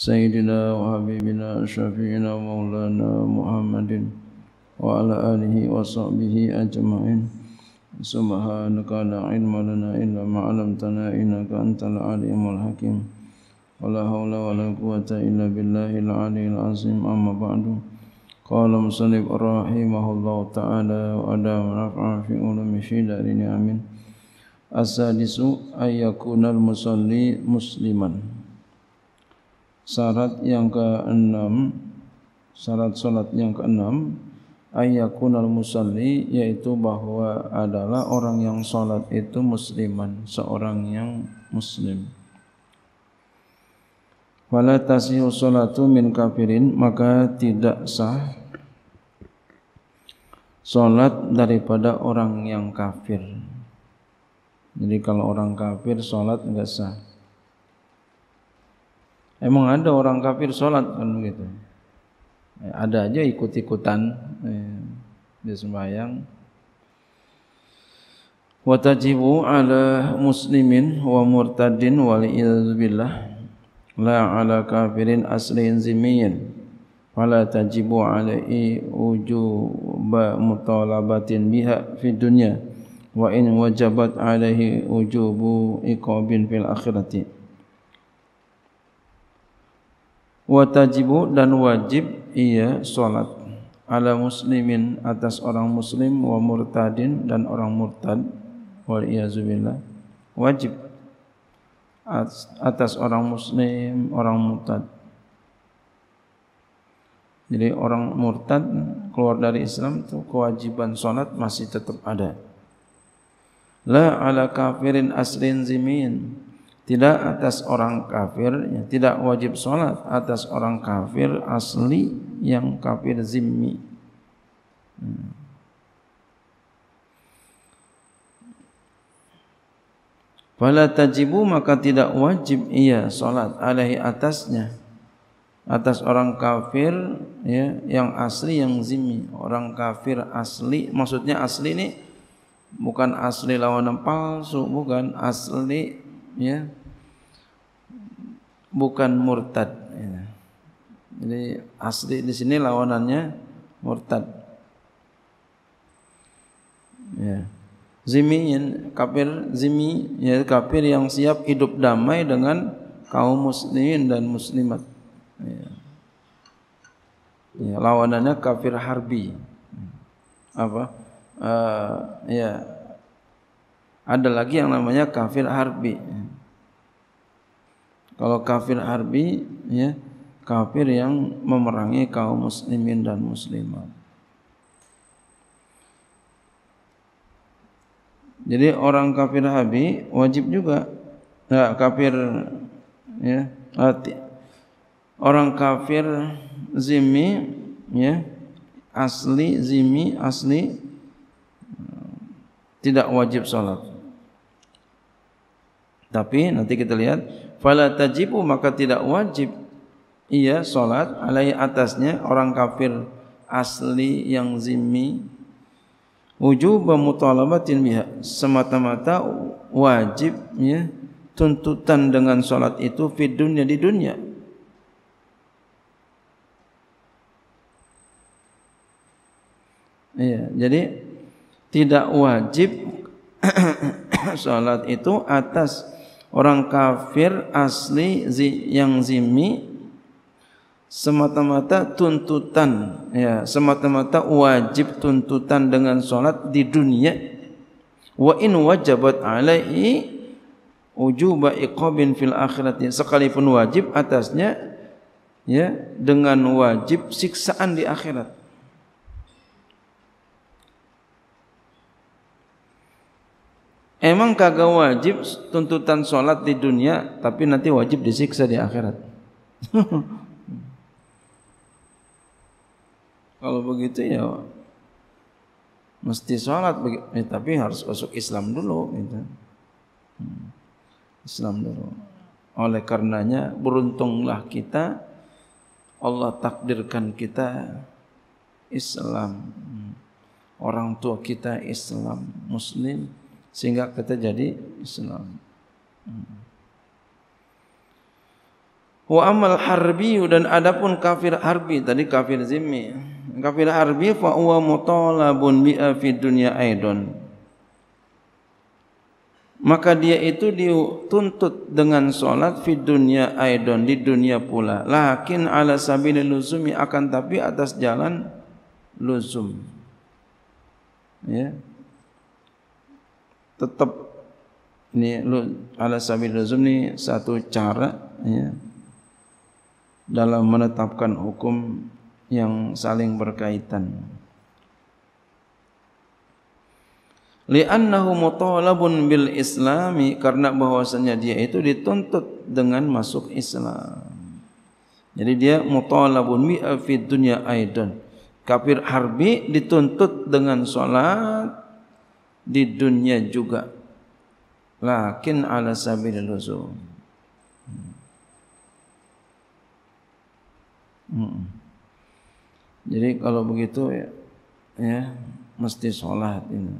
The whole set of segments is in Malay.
سيدنا وحبيبنا شفينا مولانا محمد وعلى آله وصحبه أجمعين سبحانك لا علم لنا إلا ما علمتنا إنك أنت العليم الحكيم ولا حول ولا قوة إلا بالله العلي العظيم أما بعد قال مصنف رحمه الله تعالى وأدام رفع في علوم الشيدة آمين السادس أن يكون المصلي مسلماً syarat yang keenam syarat salat yang keenam ayyakun al musalli yaitu bahwa adalah orang yang salat itu musliman seorang yang muslim wala tasihu salatu min kafirin maka tidak sah salat daripada orang yang kafir jadi kalau orang kafir salat enggak sah Emang ada orang kafir sholat kan begitu. Eh, ada aja ikut-ikutan eh, di sembahyang. Watajibu ala muslimin wa murtadin wal izbillah la ala kafirin aslin zimiyin wala tajibu alai ba mutalabatin biha fi dunya wa in wajabat alaihi ujubu iqabin fil akhirati. akhirati. Watajibu dan wajib ia solat ala muslimin atas orang muslim wa murtadin dan orang murtad wal iazubillah wajib atas orang muslim orang murtad jadi orang murtad keluar dari Islam itu kewajiban solat masih tetap ada la ala kafirin aslin zimin tidak atas orang kafir ya, tidak wajib salat atas orang kafir asli yang kafir zimmi hmm. Fala tajibu maka tidak wajib ia solat alaihi atasnya atas orang kafir ya yang asli yang zimmi orang kafir asli maksudnya asli ini bukan asli lawan palsu bukan asli ya bukan murtad ya. jadi asli di sini lawanannya murtad ya zimi ya. kafir zimi ya kafir yang siap hidup damai dengan kaum muslimin dan muslimat ya. ya lawanannya kafir harbi apa uh, ya ada lagi yang namanya kafir harbi. Kalau kafir harbi, ya, kafir yang memerangi kaum muslimin dan muslimat. Jadi orang kafir harbi wajib juga nah, kafir ya, hati. Orang kafir zimi, ya, asli zimi asli tidak wajib salat. Tapi nanti kita lihat fala tajibu maka tidak wajib ia salat alai atasnya orang kafir asli yang zimmi wujub mutalabatin biha semata-mata wajib ya tuntutan dengan salat itu di dunia di dunia Ya, jadi tidak wajib salat itu atas orang kafir asli yang zimmi semata-mata tuntutan ya semata-mata wajib tuntutan dengan solat di dunia wa in wajabat alaihi ujuba iqabin fil akhirati sekalipun wajib atasnya ya dengan wajib siksaan di akhirat Emang kagak wajib tuntutan solat di dunia, tapi nanti wajib disiksa di akhirat. Kalau begitu ya mesti solat, ya, tapi harus masuk Islam dulu. Gitu. Hmm. Islam dulu. Oleh karenanya beruntunglah kita Allah takdirkan kita Islam. Hmm. Orang tua kita Islam, Muslim sehingga kita jadi Islam. Wa amal harbi dan adapun kafir harbi tadi kafir zimmi. Kafir harbi fa huwa mutalabun bi fi dunya aidon. Maka dia itu dituntut dengan solat di dunia aidon di dunia pula. Lakin ala sabil luzumi akan tapi atas jalan luzum. Ya, tetap ini lu ala sabil lazim ini satu cara ya, dalam menetapkan hukum yang saling berkaitan. Li'annahu mutalabun bil islami karena bahwasannya dia itu dituntut dengan masuk Islam. Jadi dia mutalabun bi fid dunya aidan. Kafir harbi dituntut dengan salat di dunia juga lakin ala sabil luzum hmm. jadi kalau begitu ya, ya mesti sholat ini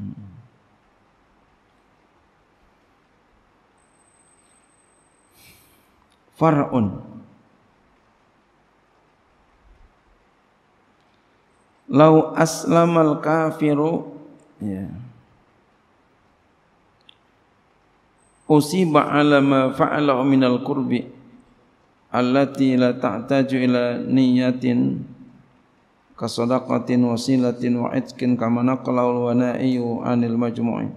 hmm. Far'un Lau aslamal kafiru ya usiba ala ma fa'ala min al-qurbi allati la ta'taju ila niyatin ka sadaqatin wasilatin wa itkin kama naqala al-wana'i anil majmu'i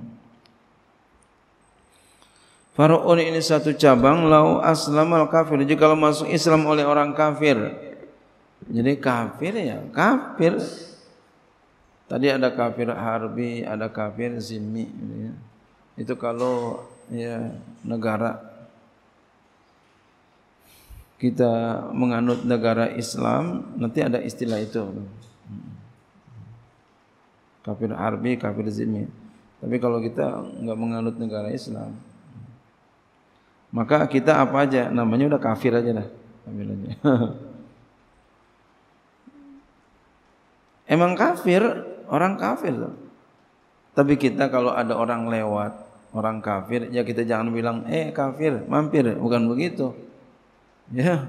Faraun ini satu cabang lau aslam al kafir jika masuk Islam oleh orang kafir. Jadi kafir ya, kafir Tadi ada kafir harbi, ada kafir zimmi. Ya. Itu kalau ya negara kita menganut negara Islam, nanti ada istilah itu. Kafir harbi, kafir zimmi. Tapi kalau kita enggak menganut negara Islam, maka kita apa aja namanya udah kafir aja dah. Kafir aja. Emang kafir orang kafir loh. Tapi kita kalau ada orang lewat, orang kafir, ya kita jangan bilang, eh kafir, mampir. Bukan begitu. Ya.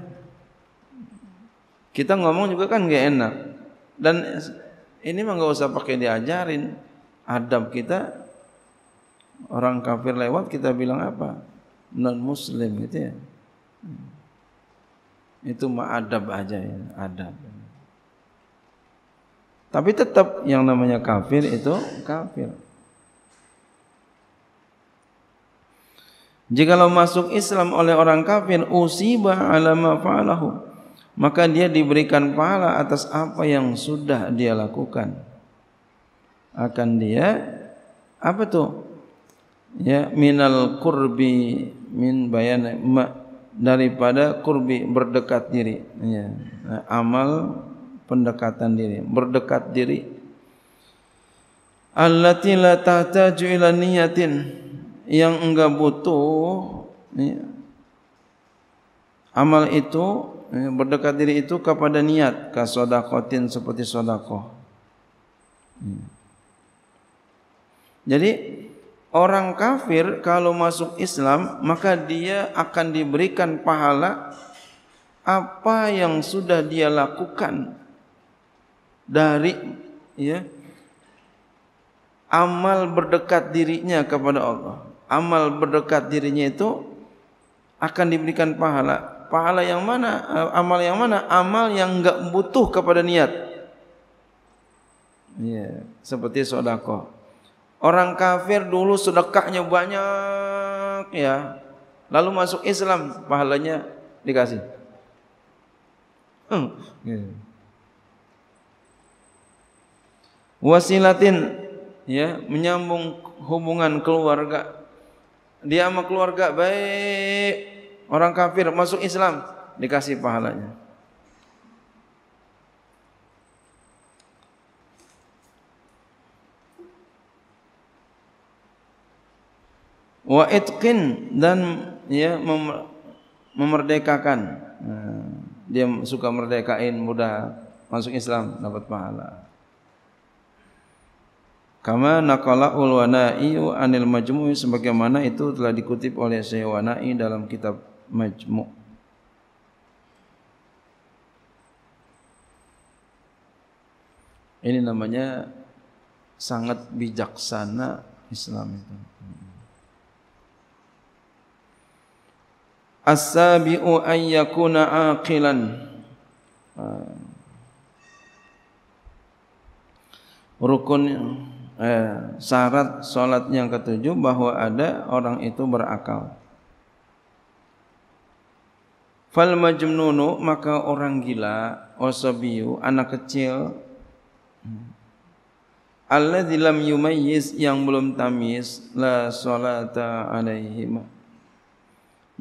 Kita ngomong juga kan gak enak. Dan ini mah gak usah pakai diajarin. Adab kita, orang kafir lewat kita bilang apa? Non muslim gitu ya. Hmm. Itu mah adab aja ya, adab. Tapi tetap yang namanya kafir itu kafir. Jika lo masuk Islam oleh orang kafir, usiba alama faalahu, maka dia diberikan pahala atas apa yang sudah dia lakukan. Akan dia apa tu? Ya minal kurbi min bayan daripada kurbi berdekat diri. Ya. Amal pendekatan diri, berdekat diri. Allati la tahtaju ila niyatin yang enggak butuh ya, amal itu berdekat diri itu kepada niat ka sedekahin seperti sedekah. Jadi orang kafir kalau masuk Islam maka dia akan diberikan pahala apa yang sudah dia lakukan dari ya, amal berdekat dirinya kepada Allah. Amal berdekat dirinya itu akan diberikan pahala. Pahala yang mana? Amal yang mana? Amal yang enggak butuh kepada niat. Ya, seperti sedekah. Orang kafir dulu sedekahnya banyak ya. Lalu masuk Islam, pahalanya dikasih. Hmm. Ya. wasilatin ya menyambung hubungan keluarga dia sama keluarga baik orang kafir masuk Islam dikasih pahalanya wa itqin dan ya memerdekakan dia suka merdekain muda masuk Islam dapat pahala Kama naqala ulwana'i anil majmu'i sebagaimana itu telah dikutip oleh Syekh dalam kitab Majmu'. Ini namanya sangat bijaksana Islam itu. As-sabi'u an yakuna aqilan. Ah. Rukun eh, syarat salat yang ketujuh bahwa ada orang itu berakal. Fal majnunu maka orang gila wasabiyu anak kecil Allah dalam Yumayis yang belum tamis la salata alaihi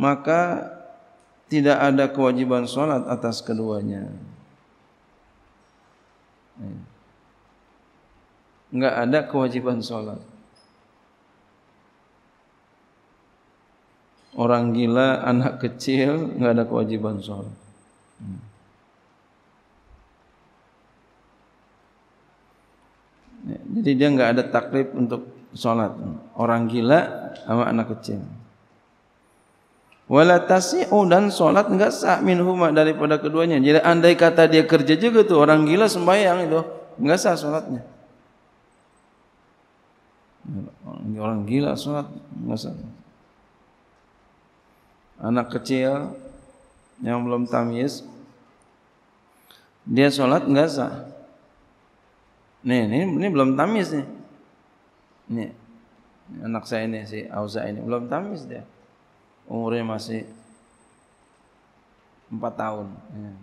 maka tidak ada kewajiban salat atas keduanya. Eh enggak ada kewajiban solat. Orang gila, anak kecil, enggak ada kewajiban solat. Hmm. Jadi dia enggak ada taklif untuk solat. Orang gila sama anak kecil. Wala tasi'u dan solat enggak sah min huma daripada keduanya. Jadi andai kata dia kerja juga tu orang gila sembahyang itu enggak sah solatnya. Orang gila sholat masa anak kecil yang belum tamis dia sholat enggak sah. Nih, ini, ini belum tamis nih. Nih, anak saya ini si Auza ini belum tamis dia. Umurnya masih empat tahun. Hmm.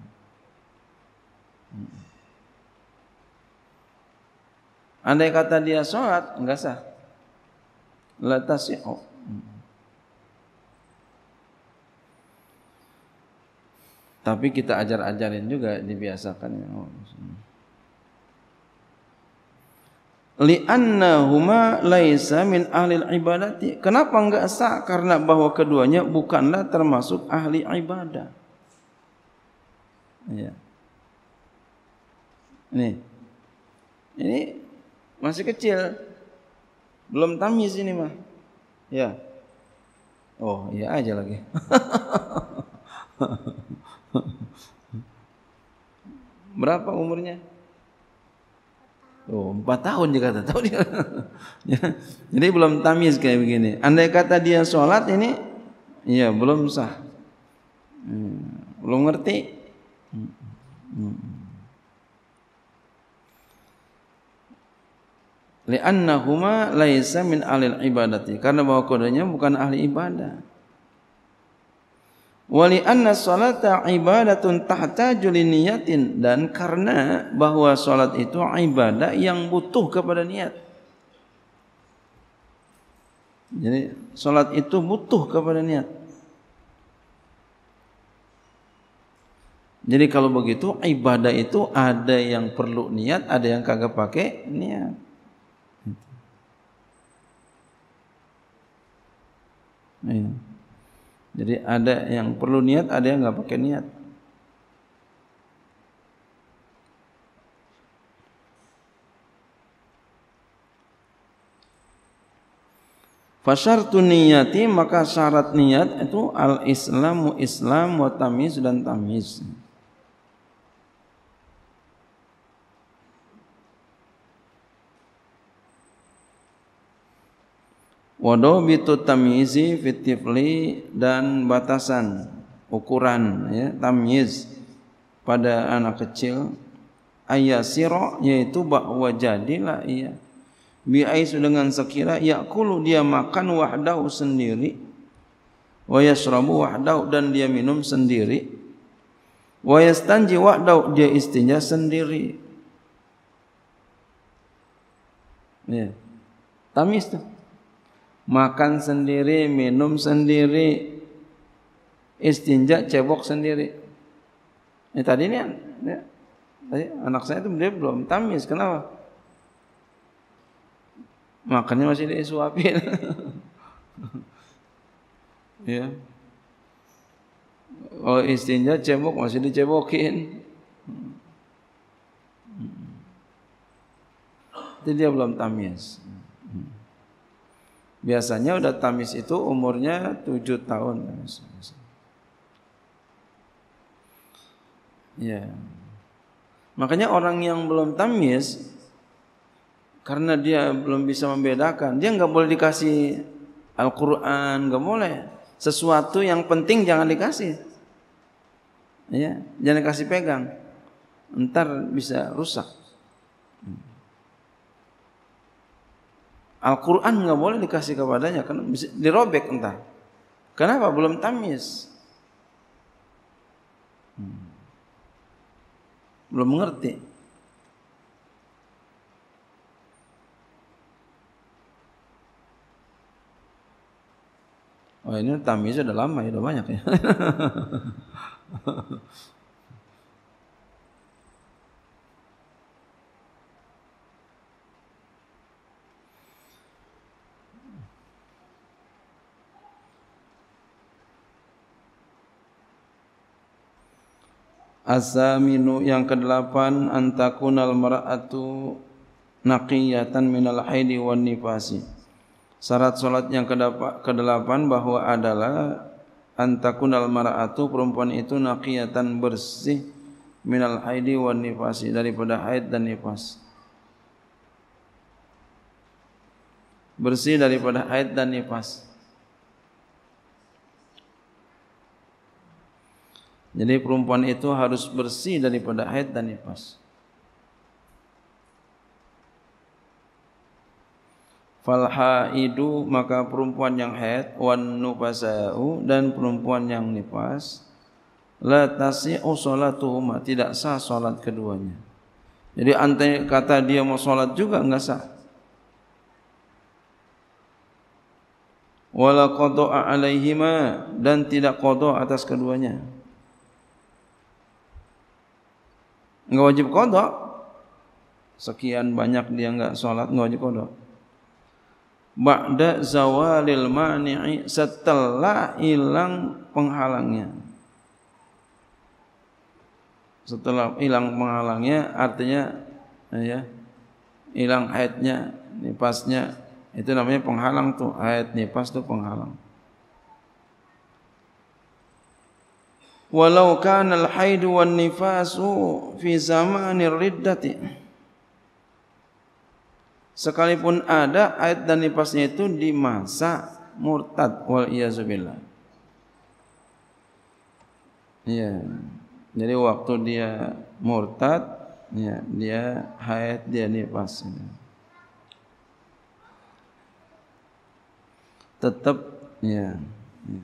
Andai kata dia sholat, enggak sah la tasihu ya, oh. tapi kita ajar-ajarin juga dibiasakan ya oh. li annahuma laisa min ahli ibadati kenapa enggak sah karena bahwa keduanya bukanlah termasuk ahli ibadah ya ini ini masih kecil belum tamis ini mah. Ya. Oh, iya aja lagi. Berapa umurnya? Oh, empat tahun dia kata. Tahu dia. Jadi belum tamis kayak begini. Andai kata dia sholat ini, iya belum sah. Hmm, belum ngerti. Hmm. hmm, hmm. li'annahuma laisa min alil ibadati karena bahwa kodanya bukan ahli ibadah wa li'anna salata ibadatun tahtaju li niyatin dan karena bahwa salat itu ibadah yang butuh kepada niat jadi solat itu butuh kepada niat Jadi kalau begitu ibadah itu ada yang perlu niat, ada yang kagak pakai niat. Ya. Jadi ada yang perlu niat, ada yang enggak pakai niat. Fasyartu niyati maka syarat niat itu al-islamu islam watamis tamiz dan tamiz. wadobitu tamyizi fitifli dan batasan ukuran ya, tamyiz pada anak kecil ayasiro yaitu bahwa jadilah ia biais dengan sekira yakulu dia makan wahdau sendiri wa yashrabu wahdau dan dia minum sendiri wa yastanji wahdau dia istinja sendiri ya tamis tuh makan sendiri, minum sendiri, istinja cebok sendiri. Ini ya, tadi ni, ya, anak saya itu dia belum tamis, kenapa? Makannya masih disuapin. ya. Oh istinja cebok masih dicebokin. Jadi dia belum tamis. Biasanya udah tamis itu umurnya tujuh tahun. Ya. Makanya orang yang belum tamis, karena dia belum bisa membedakan, dia nggak boleh dikasih Al-Quran, nggak boleh. Sesuatu yang penting jangan dikasih. Ya, jangan dikasih pegang. Ntar bisa rusak. Hmm. Al-Quran nggak boleh dikasih kepadanya karena bisa dirobek entah. Kenapa belum tamis? Hmm. Belum mengerti. Oh ini tamisnya udah lama ya, udah banyak ya. Azaminu yang kedelapan antakun al maraatu naqiyatan minal haidi wan nifasi. Syarat salat yang kedelapan bahwa adalah antakunal al maraatu perempuan itu naqiyatan bersih minal haidi wan daripada haid dan nifas. Bersih daripada haid dan nifas. Bersih daripada haid dan nifas. Jadi perempuan itu harus bersih daripada haid dan nifas. Fal haidu maka perempuan yang haid wan nufasau dan perempuan yang nifas la tasihu salatuhuma tidak sah salat keduanya. Jadi antai kata dia mau salat juga enggak sah. Wala qada'a alaihima dan tidak qada' atas keduanya. enggak wajib kodok sekian banyak dia enggak sholat enggak wajib kodok ba'da zawalil mani'i setelah hilang penghalangnya setelah hilang penghalangnya artinya ya hilang haidnya nifasnya itu namanya penghalang tuh haid nifas tuh penghalang walau kana al-haid wan nifasu fi zamanir riddati sekalipun ada haid dan nifasnya itu di masa murtad wal iazubillah ya jadi waktu dia murtad ya dia haid dia nifas tetap ya, ya.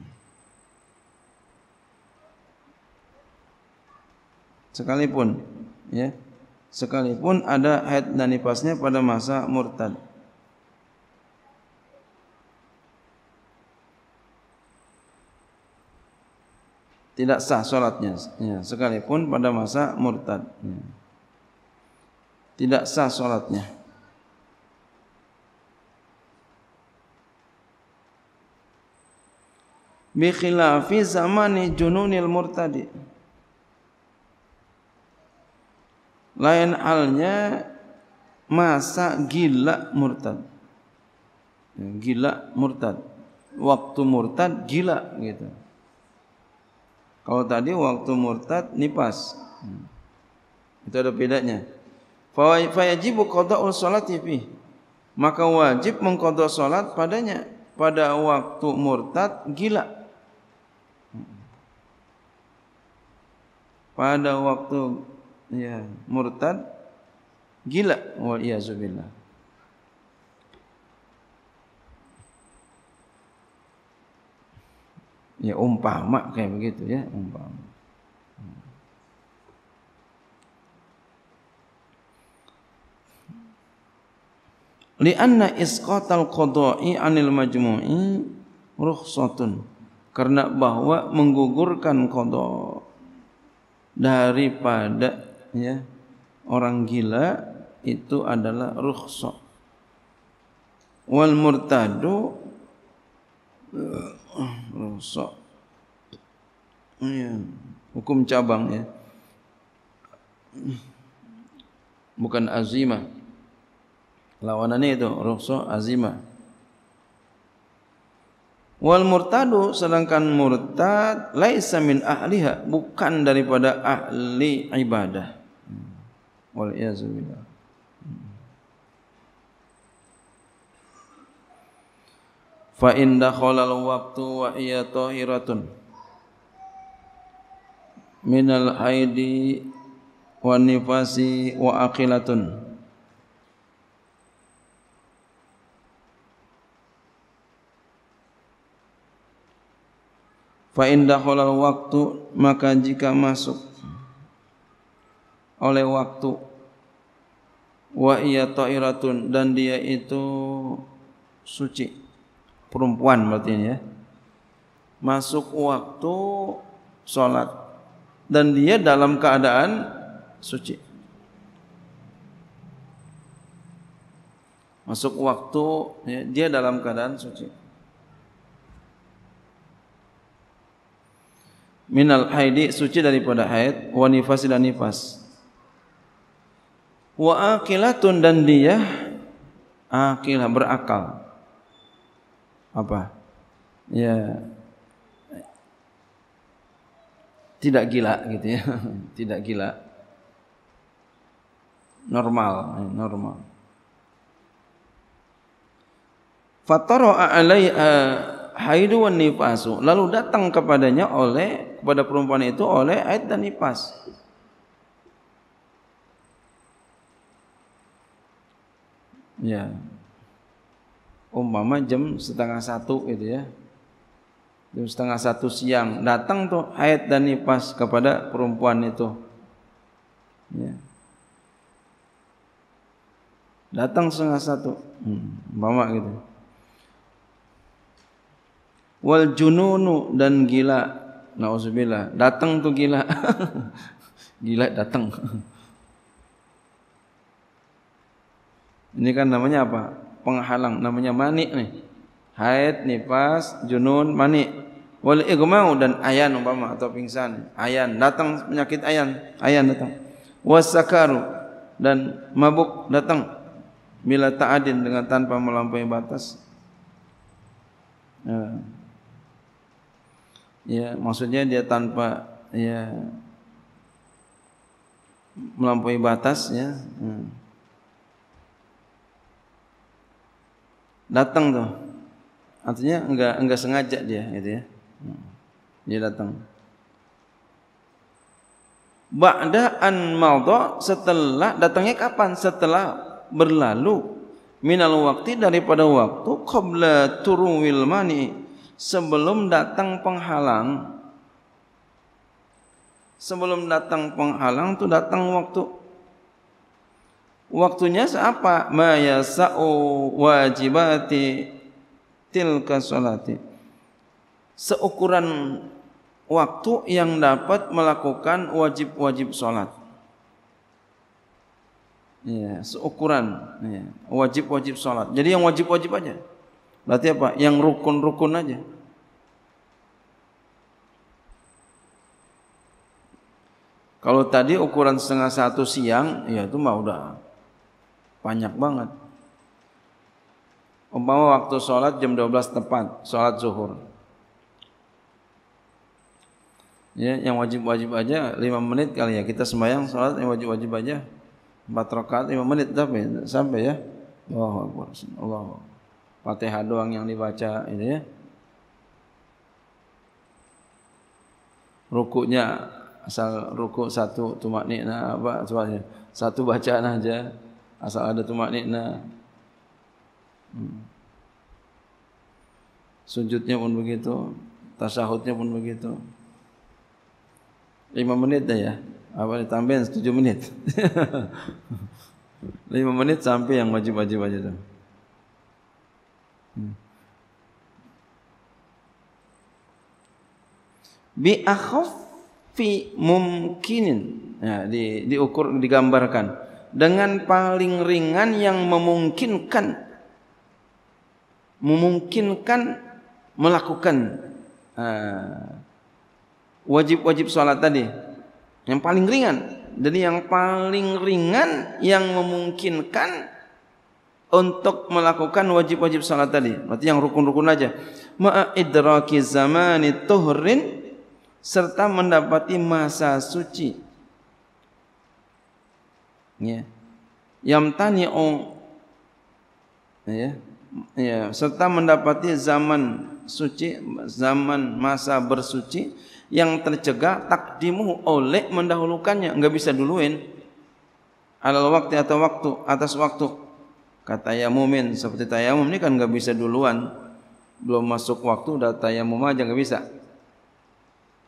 sekalipun ya sekalipun ada haid dan nifasnya pada masa murtad tidak sah salatnya ya sekalipun pada masa murtad ya. tidak sah salatnya bi khilafi zamani jununil murtadi lain halnya masa gila murtad ya, gila murtad waktu murtad gila gitu kalau tadi waktu murtad nipas hmm. itu ada bedanya fayajibu qada'ul salati fi maka wajib mengqada salat padanya pada waktu murtad gila hmm. pada waktu ya murtad gila wal iazubillah ya umpama kayak begitu ya umpama Lianna isqatal qada'i anil majmu'i rukhsatun karena bahwa menggugurkan qada daripada ya orang gila itu adalah rukhsah wal murtadu rukhsah ya hukum cabang ya bukan azima. lawanannya itu rukhsah azima. Wal murtadu sedangkan murtad laisa min ahliha bukan daripada ahli ibadah wal iazubillah fa inda khalal waktu wa iya tahiratun minal haidi wa nifasi wa aqilatun fa inda khalal waktu maka jika masuk oleh waktu wa iya ta'iratun dan dia itu suci perempuan berarti ya masuk waktu salat dan dia dalam keadaan suci masuk waktu ya, dia dalam keadaan suci minal haidi suci daripada haid wa nifas, dan nifas wa aqilatun dan dia aqilah berakal apa ya tidak gila gitu ya tidak gila normal normal fataro alai haidu wan nifasu lalu datang kepadanya oleh kepada perempuan itu oleh haid dan nifas Ya. Umpama jam setengah satu itu ya. Jam setengah satu siang datang tuh ayat dan nifas kepada perempuan itu. Ya. Datang setengah satu. Hmm, umpama gitu. Wal jununu dan gila. Nauzubillah. Datang tuh gila. gila datang. Ini kan namanya apa? Penghalang namanya manik nih. Haid, nifas, junun, manik. Wal igma'u eh, dan ayan umpama atau pingsan. Ayan datang penyakit ayan, ayan datang. Wasakaru dan mabuk datang bila ta'adin dengan tanpa melampaui batas. Ya. ya, maksudnya dia tanpa ya melampaui batas ya. Hmm. datang tuh. Artinya enggak enggak sengaja dia gitu ya. Dia datang. Ba'da an madha setelah datangnya kapan? Setelah berlalu minal waqti daripada waktu qabla turuwil mani sebelum datang penghalang sebelum datang penghalang tuh datang waktu Waktunya seapa Maya Mayasau wajibati tilka salati. Seukuran waktu yang dapat melakukan wajib-wajib salat. Ya, seukuran ya, wajib-wajib salat. Jadi yang wajib-wajib aja. Berarti apa? Yang rukun-rukun aja. Kalau tadi ukuran setengah satu siang, ya itu mah udah banyak banget. Umpama waktu sholat jam 12 tepat, sholat zuhur. Ya, yang wajib-wajib aja 5 menit kali ya. Kita sembahyang sholat yang wajib-wajib aja empat rakaat lima menit tapi sampai ya. Allahu Akbar. Allah. Fatihah doang yang dibaca ini ya. Rukunya asal ruku satu tumak nikna apa soalnya satu bacaan aja asal ada tu maknina. Hmm. Sujudnya pun begitu, tasahudnya pun begitu. Lima menit dah ya, apa ditambahin tujuh menit. Lima menit sampai yang wajib-wajib aja tu. Hmm. Bi akhaf fi mungkinin. Ya, di, diukur, digambarkan. dengan paling ringan yang memungkinkan memungkinkan melakukan eh, wajib-wajib uh, sholat tadi yang paling ringan jadi yang paling ringan yang memungkinkan untuk melakukan wajib-wajib sholat tadi. Berarti yang rukun-rukun aja. Ma'a idraki zamani tuhrin serta mendapati masa suci. ya yamtani'u ya ya serta mendapati zaman suci zaman masa bersuci yang tercegah takdimu oleh mendahulukannya enggak bisa duluin alal waktu atau waktu atas waktu kata ya mumin seperti tayamum ini kan enggak bisa duluan belum masuk waktu udah tayamum aja enggak bisa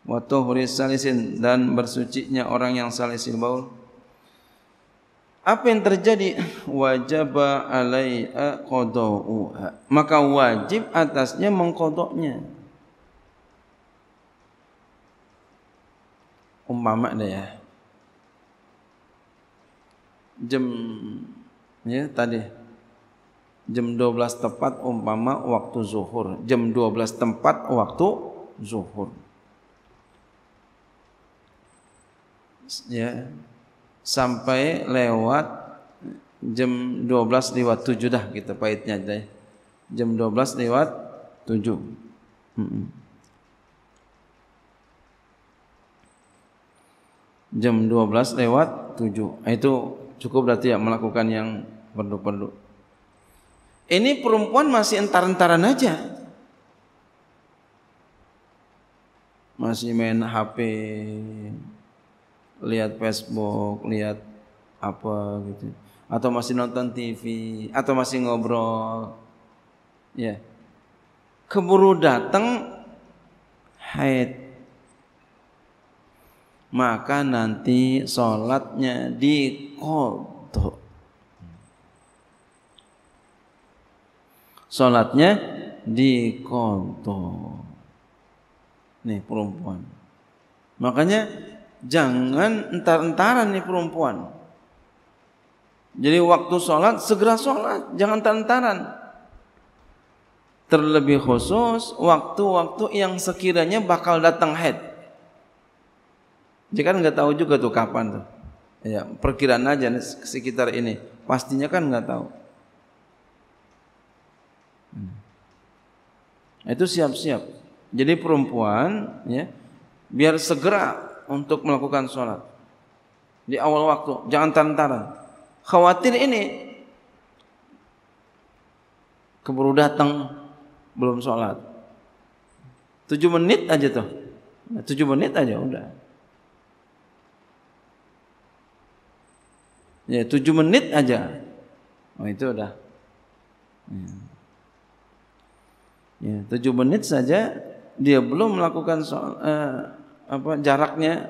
wa tuhuris salisin dan bersucinya orang yang salisil baul apa yang terjadi wajib alai qada'uha maka wajib atasnya mengkodoknya umpama deh ya jam ya tadi jam 12 tepat umpama waktu zuhur jam 12 tepat waktu zuhur ya sampai lewat jam 12 lewat 7 dah kita pahitnya aja. Jam 12 lewat 7. Hmm. Jam 12 lewat 7. Ah, itu cukup berarti ya melakukan yang perlu-perlu. Ini perempuan masih entar-entaran aja. Masih main HP, lihat Facebook, lihat apa gitu. Atau masih nonton TV, atau masih ngobrol. Ya. Keburu datang haid. Maka nanti sholatnya di koto. Sholatnya di koto. Nih perempuan. Makanya jangan entar-entaran nih perempuan. Jadi waktu sholat segera sholat, jangan entar-entaran. Terlebih khusus waktu-waktu yang sekiranya bakal datang head. Jika kan nggak tahu juga tuh kapan tuh. Ya, perkiraan aja nih, sekitar ini. Pastinya kan nggak tahu. Hmm. Itu siap-siap. Jadi perempuan ya biar segera untuk melakukan solat di awal waktu, jangan tantara. Khawatir ini keburu datang belum solat. Tujuh menit aja tuh, tujuh menit aja udah. Ya tujuh menit aja, oh, itu udah. Ya, ya tujuh menit saja dia belum melakukan solat. Uh, apa jaraknya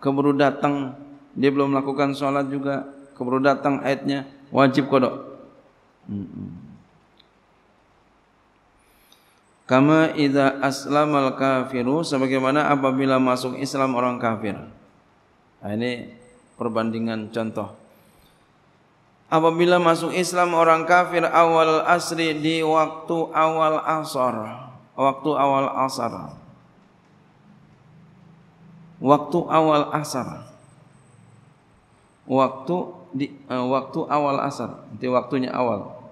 keburu datang dia belum melakukan sholat juga keburu datang ayatnya wajib kodok kama idza aslam al kafiru sebagaimana apabila masuk Islam orang kafir nah, ini perbandingan contoh Apabila masuk Islam orang kafir awal asri di waktu awal asar. Waktu awal asar waktu awal asar waktu di, uh, waktu awal asar nanti waktunya awal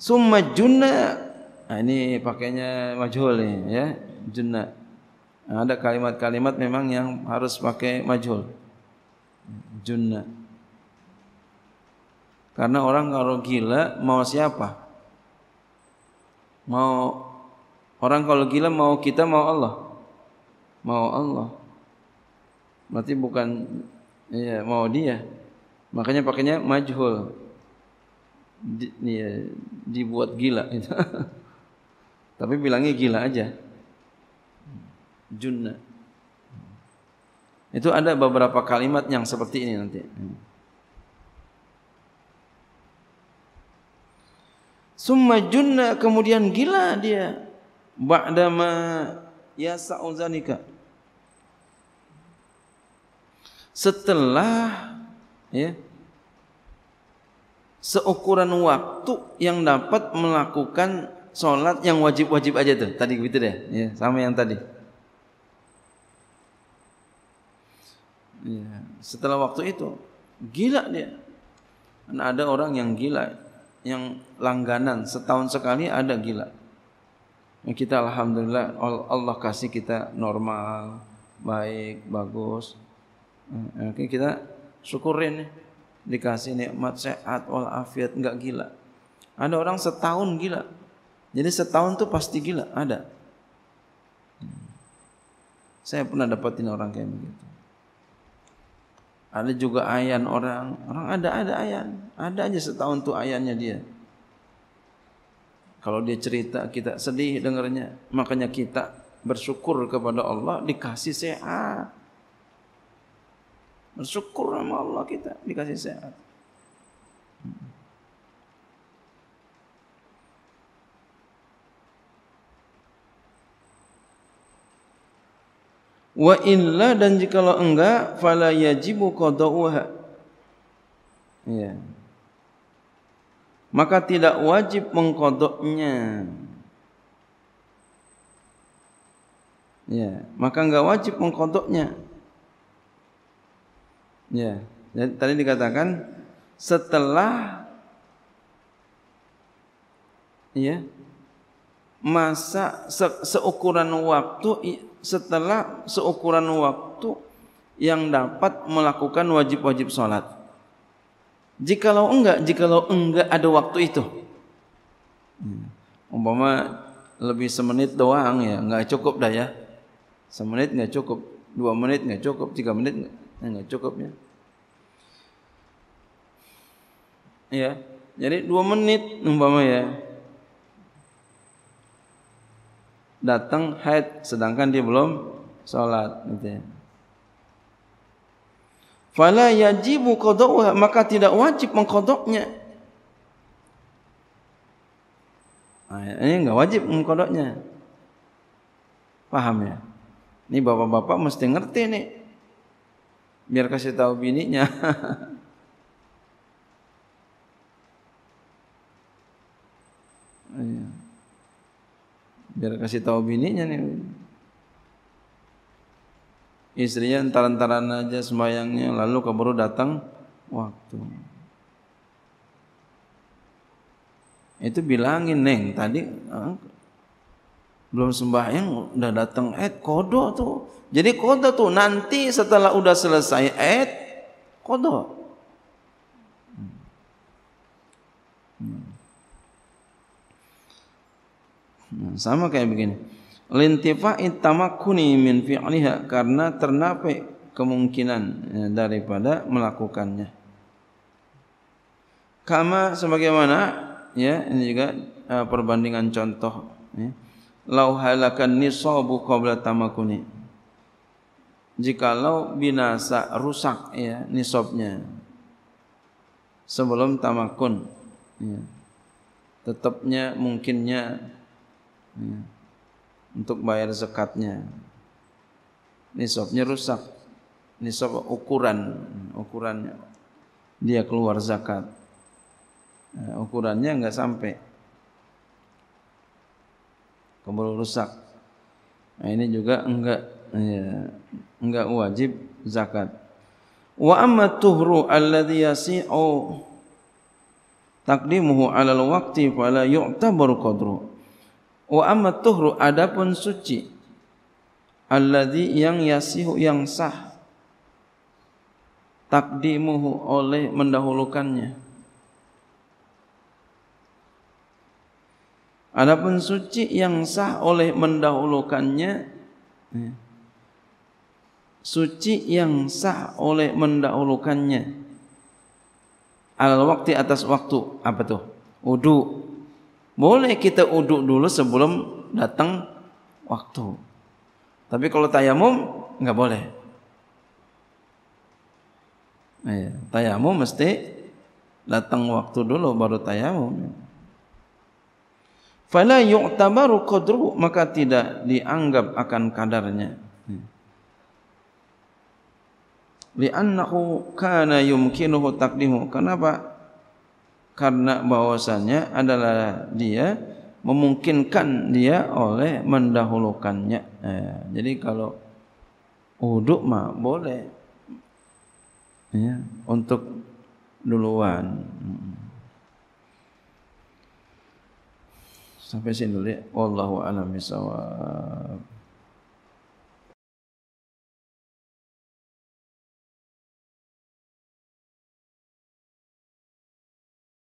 summa junna nah, ini pakainya majhul nih ya junna nah, ada kalimat-kalimat memang yang harus pakai majhul junna karena orang kalau gila mau siapa mau orang kalau gila mau kita mau Allah mau Allah Berarti bukan ya, mau dia. Makanya pakainya majhul. Di, ya, dibuat gila. Tapi bilangnya gila aja. Junna. Itu ada beberapa kalimat yang seperti ini nanti. Summa junna kemudian gila dia. Ba'dama yasa'u zanika. setelah ya, seukuran waktu yang dapat melakukan sholat yang wajib-wajib aja tuh tadi gitu deh ya, sama yang tadi ya, setelah waktu itu gila dia Dan ada orang yang gila yang langganan setahun sekali ada gila ya, kita alhamdulillah Allah kasih kita normal baik bagus Okay hmm. kita syukurin nih. Dikasih nikmat sehat walafiat enggak gila. Ada orang setahun gila. Jadi setahun tuh pasti gila, ada. Saya pernah dapatin orang kayak begitu. Ada juga ayan orang, orang ada ada ayan, ada aja setahun tuh ayannya dia. Kalau dia cerita kita sedih dengarnya, makanya kita bersyukur kepada Allah dikasih sehat bersyukur sama Allah kita dikasih sehat. Wa illa dan jika lo enggak fala yajibu qada'uha. Ya. Maka tidak wajib mengkodoknya. Ya, maka enggak wajib mengkodoknya. Ya, Jadi, tadi dikatakan setelah ya masa se seukuran waktu setelah seukuran waktu yang dapat melakukan wajib-wajib sholat. Jikalau enggak, jikalau enggak ada waktu itu. Hmm. Umpama lebih semenit doang ya, enggak cukup dah ya. Semenit enggak cukup, dua menit enggak cukup, tiga menit enggak. Enggak cukup ya. Ya, jadi dua menit umpama ya. Datang haid sedangkan dia belum salat gitu ya. Fala yajibu qada'uha maka tidak wajib mengkodoknya. Nah, ya, ini enggak wajib mengkodoknya. Paham ya? Ini bapak-bapak mesti ngerti nih. biar kasih tahu bininya. Iya. biar kasih tahu bininya nih. Istrinya entar-entaran aja sembayangnya lalu keburu datang waktu. Itu bilangin, "Neng, tadi ah, belum sembahyang udah datang Eid kodo tu. jadi kodo tu nanti setelah udah selesai Eid kodo nah, sama kayak begini lintifa intamakuni min fi'liha karena ternape kemungkinan ya, daripada melakukannya kama sebagaimana ya ini juga uh, perbandingan contoh ya lau halakan nisabu qabla tamakuni jikalau binasa rusak ya nisabnya sebelum tamakun ya. tetapnya mungkinnya ya, untuk bayar zakatnya nisabnya rusak nisab ukuran ukurannya dia keluar zakat ya, ukurannya enggak sampai keburu rusak. Nah, ini juga enggak ya, enggak wajib zakat. Wa amma tuhru alladhi yasi'u taqdimuhu ala al-waqti fala yu'tabaru qadru. Wa amma tuhru adapun suci alladhi yang yasihu yang sah takdimuhu oleh mendahulukannya. Adapun suci yang sah oleh mendahulukannya ya, suci yang sah oleh mendahulukannya al waktu atas waktu apa tuh wudu boleh kita wudu dulu sebelum datang waktu tapi kalau tayamum enggak boleh tayamum mesti datang waktu dulu baru tayamum fala yu'tabaru qadru maka tidak dianggap akan kadarnya hmm. li'annahu kana yumkinuhu taqdimu kenapa karena bahwasanya adalah dia memungkinkan dia oleh mendahulukannya eh, jadi kalau uduk mah boleh ya, untuk duluan hmm. sampai sini dulu ya. Wallahu a'lam bishawab.